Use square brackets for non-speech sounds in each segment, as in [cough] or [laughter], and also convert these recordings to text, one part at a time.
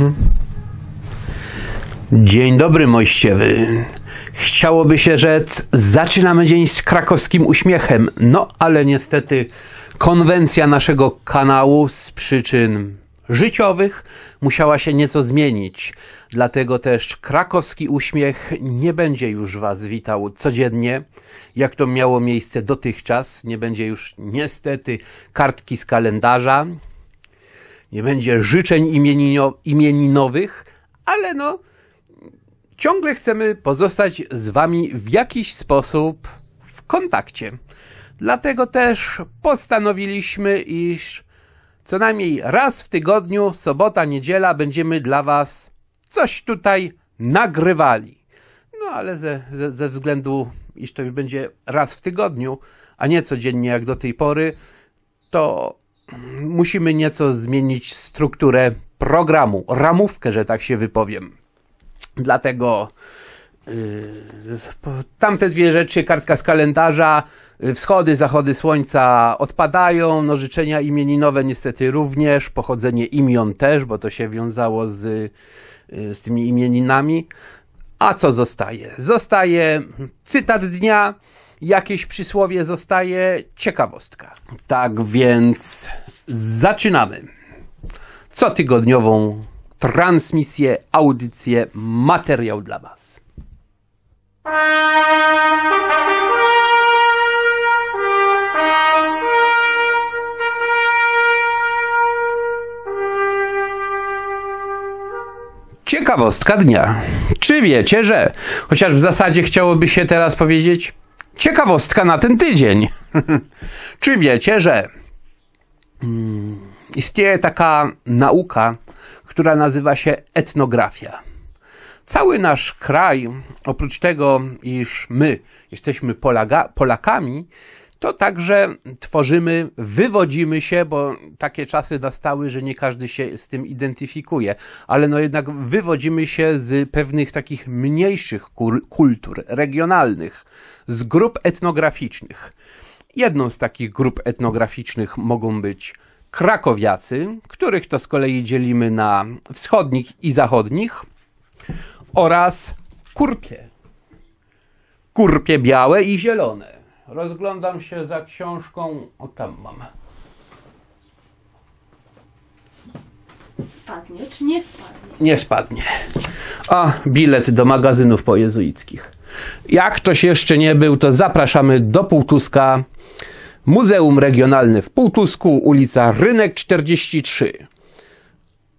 Hmm? Dzień dobry, mościewy. Chciałoby się rzec, zaczynamy dzień z krakowskim uśmiechem. No, ale niestety konwencja naszego kanału z przyczyn życiowych musiała się nieco zmienić. Dlatego też krakowski uśmiech nie będzie już Was witał codziennie, jak to miało miejsce dotychczas. Nie będzie już niestety kartki z kalendarza, nie będzie życzeń imieninowych, ale no, ciągle chcemy pozostać z Wami w jakiś sposób w kontakcie. Dlatego też postanowiliśmy, iż co najmniej raz w tygodniu, sobota, niedziela, będziemy dla Was coś tutaj nagrywali. No ale ze, ze, ze względu, iż to będzie raz w tygodniu, a nie codziennie jak do tej pory, to musimy nieco zmienić strukturę programu, ramówkę, że tak się wypowiem. Dlatego y, tamte dwie rzeczy, kartka z kalendarza, y, wschody, zachody słońca odpadają, no życzenia imieninowe niestety również, pochodzenie imion też, bo to się wiązało z, y, z tymi imieninami. A co zostaje? Zostaje cytat dnia, jakieś przysłowie zostaje ciekawostka. Tak więc zaczynamy. Cotygodniową transmisję, audycję, materiał dla Was. Ciekawostka dnia. Czy wiecie, że chociaż w zasadzie chciałoby się teraz powiedzieć, Ciekawostka na ten tydzień. [laughs] Czy wiecie, że mm, istnieje taka nauka, która nazywa się etnografia? Cały nasz kraj, oprócz tego, iż my jesteśmy Polaga, Polakami, to także tworzymy, wywodzimy się, bo takie czasy nastały, że nie każdy się z tym identyfikuje, ale no jednak wywodzimy się z pewnych takich mniejszych kultur regionalnych, z grup etnograficznych. Jedną z takich grup etnograficznych mogą być krakowiacy, których to z kolei dzielimy na wschodnich i zachodnich, oraz kurpie. Kurpie białe i zielone Rozglądam się za książką. O, tam mam. Spadnie czy nie spadnie? Nie spadnie. A, bilet do magazynów pojezuickich. Jak ktoś jeszcze nie był, to zapraszamy do Półtuska. Muzeum Regionalne w Półtusku, ulica Rynek 43.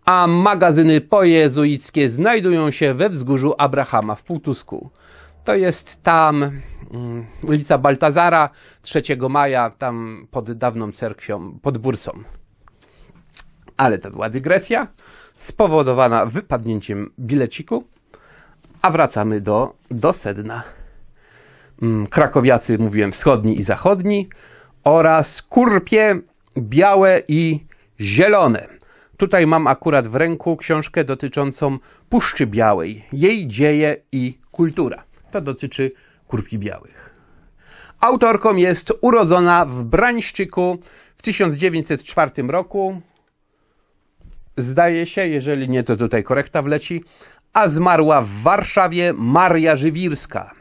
A magazyny pojezuickie znajdują się we wzgórzu Abrahama w Półtusku. To jest tam mm, ulica Baltazara, 3 maja, tam pod dawną cerkwią, pod Bursą. Ale to była dygresja spowodowana wypadnięciem bileciku. A wracamy do, do sedna. Mm, krakowiacy, mówiłem, wschodni i zachodni oraz kurpie białe i zielone. Tutaj mam akurat w ręku książkę dotyczącą Puszczy Białej, jej dzieje i kultura. To dotyczy kurpi białych. Autorką jest urodzona w Brańszczyku w 1904 roku. Zdaje się, jeżeli nie, to tutaj korekta wleci. A zmarła w Warszawie Maria Żywirska,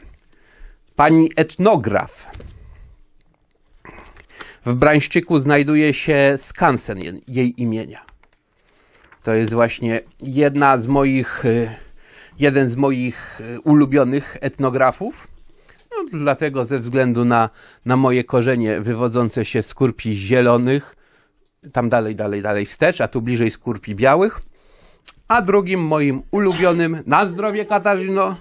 pani etnograf. W Brańszczyku znajduje się skansen jej imienia. To jest właśnie jedna z moich y, jeden z moich e, ulubionych etnografów. No, dlatego ze względu na, na moje korzenie wywodzące się z kurpi zielonych, tam dalej, dalej, dalej wstecz, a tu bliżej z kurpi białych. A drugim moim ulubionym, na zdrowie Katarzyno,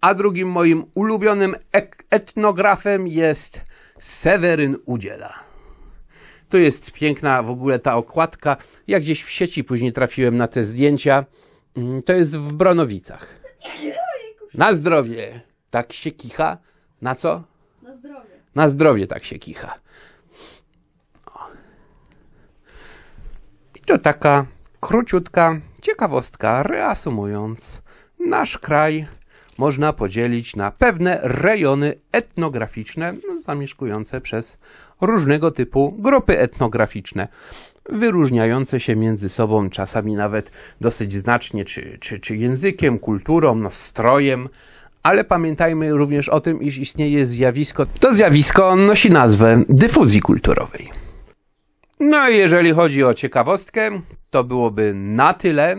a drugim moim ulubionym etnografem jest Seweryn Udziela. To jest piękna w ogóle ta okładka. Ja gdzieś w sieci później trafiłem na te zdjęcia. Mm, to jest w Bronowicach. Na zdrowie. Tak się kicha. Na co? Na zdrowie. Na zdrowie tak się kicha. I to taka króciutka ciekawostka, reasumując. Nasz kraj można podzielić na pewne rejony etnograficzne no, zamieszkujące przez różnego typu grupy etnograficzne, wyróżniające się między sobą czasami nawet dosyć znacznie, czy, czy, czy językiem, kulturą, no, strojem. Ale pamiętajmy również o tym, iż istnieje zjawisko. To zjawisko nosi nazwę dyfuzji kulturowej. No i jeżeli chodzi o ciekawostkę, to byłoby na tyle.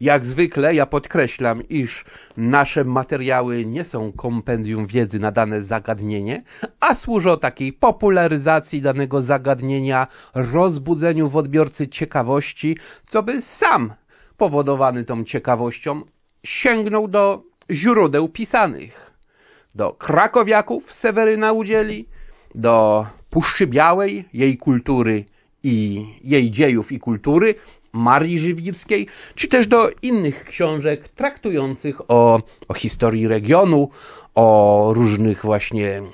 Jak zwykle ja podkreślam, iż nasze materiały nie są kompendium wiedzy na dane zagadnienie, a służą takiej popularyzacji danego zagadnienia, rozbudzeniu w odbiorcy ciekawości, co by sam powodowany tą ciekawością sięgnął do źródeł pisanych. Do krakowiaków Seweryna Udzieli, do Puszczy Białej, jej kultury i jej dziejów i kultury, Marii Żywirskiej, czy też do innych książek traktujących o, o historii regionu, o różnych właśnie mm,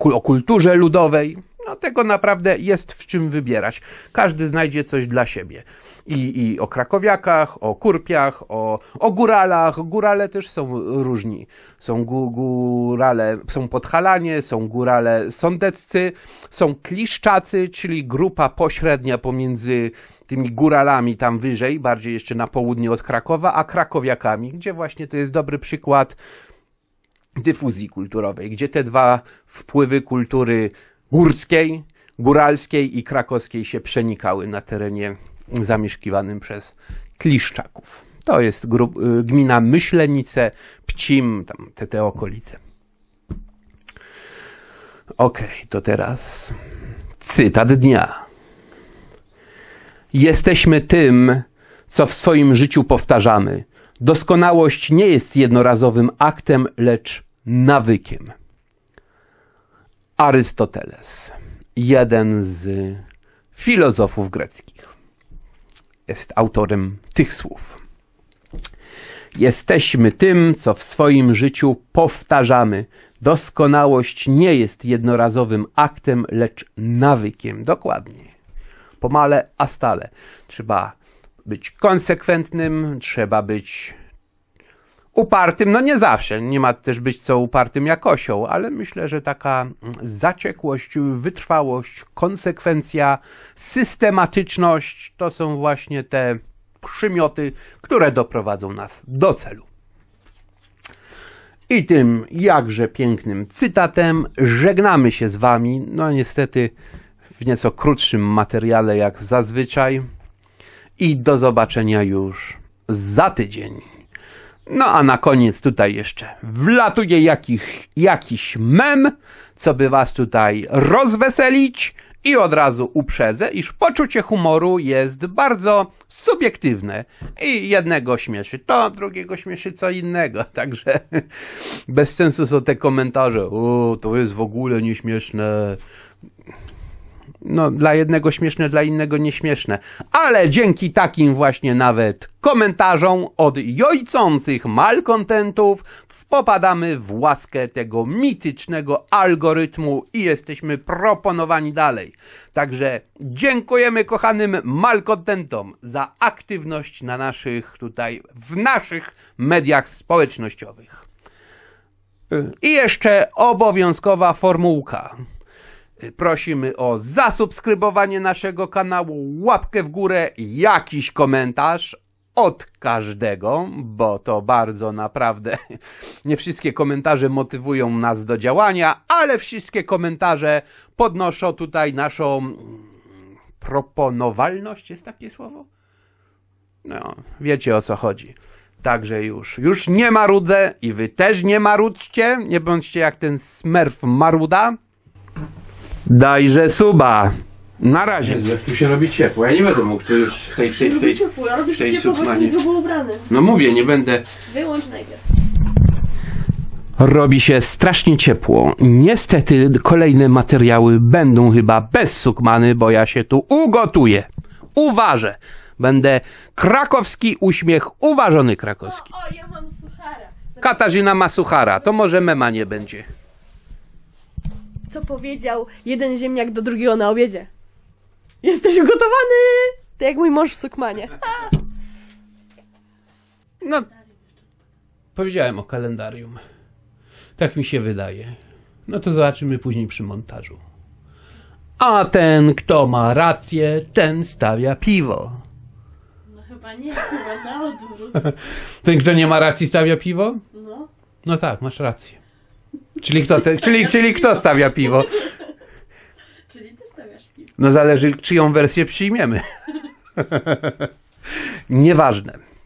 o kulturze ludowej. No tego naprawdę jest w czym wybierać. Każdy znajdzie coś dla siebie. I, i o krakowiakach, o kurpiach, o, o góralach. Górale też są różni. Są gu, górale, są podhalanie, są górale sądeccy, są kliszczacy, czyli grupa pośrednia pomiędzy tymi góralami tam wyżej, bardziej jeszcze na południe od Krakowa, a krakowiakami, gdzie właśnie to jest dobry przykład dyfuzji kulturowej, gdzie te dwa wpływy kultury górskiej, góralskiej i krakowskiej się przenikały na terenie zamieszkiwanym przez Kliszczaków. To jest y, gmina Myślenice, Pcim, tam te, te okolice. Okej, okay, to teraz cytat dnia. Jesteśmy tym, co w swoim życiu powtarzamy. Doskonałość nie jest jednorazowym aktem, lecz nawykiem. Arystoteles, jeden z filozofów greckich, jest autorem tych słów. Jesteśmy tym, co w swoim życiu powtarzamy. Doskonałość nie jest jednorazowym aktem, lecz nawykiem. Dokładnie. Pomale, a stale. Trzeba być konsekwentnym, trzeba być upartym, no nie zawsze, nie ma też być co upartym jak osioł, ale myślę, że taka mm, zaciekłość, wytrwałość, konsekwencja, systematyczność to są właśnie te przymioty, które doprowadzą nas do celu. I tym jakże pięknym cytatem żegnamy się z Wami. No niestety w nieco krótszym materiale jak zazwyczaj. I do zobaczenia już za tydzień. No a na koniec tutaj jeszcze wlatuje jakich, jakiś mem, co by was tutaj rozweselić i od razu uprzedzę, iż poczucie humoru jest bardzo subiektywne i jednego śmieszy to, drugiego śmieszy co innego, [laughs] także bez sensu są te komentarze, o, to jest w ogóle nieśmieszne no, dla jednego śmieszne, dla innego nieśmieszne. Ale dzięki takim właśnie nawet komentarzom od jojcących malkontentów popadamy w łaskę tego mitycznego algorytmu i jesteśmy proponowani dalej. Także dziękujemy kochanym malkontentom za aktywność na naszych tutaj, w naszych mediach społecznościowych. I jeszcze obowiązkowa formułka. Prosimy o zasubskrybowanie naszego kanału, łapkę w górę, jakiś komentarz od każdego, bo to bardzo naprawdę [laughs] nie wszystkie komentarze motywują nas do działania, ale wszystkie komentarze podnoszą tutaj naszą mm, proponowalność, jest takie słowo? No, wiecie o co chodzi. Także już, już nie marudzę i wy też nie marudźcie, nie bądźcie jak ten smerf maruda. Dajże suba. Na razie. tu się robi ciepło. Ja nie będę mógł tu już w tej, tej, tej, ciepło, ja robię tej ubrany. No mówię, nie będę. Wyłącz Robi się strasznie ciepło. Niestety kolejne materiały będą chyba bez sukmany, bo ja się tu ugotuję. Uważę. Będę krakowski uśmiech, uważony krakowski. O, o ja mam suchara. Katarzyna ma suchara, to może mema nie będzie co powiedział jeden ziemniak do drugiego na obiedzie. Jesteś ugotowany! To jak mój mąż w sukmanie. No, powiedziałem o kalendarium. Tak mi się wydaje. No to zobaczymy później przy montażu. A ten, kto ma rację, ten stawia piwo. No chyba nie, chyba na odwrót. [laughs] Ten, kto nie ma racji, stawia piwo? No. No tak, masz rację. Czyli kto, te, czyli, czyli kto stawia piwo? [laughs] Czyli ty stawiasz piwo. No zależy, czyją wersję przyjmiemy. [laughs] Nieważne.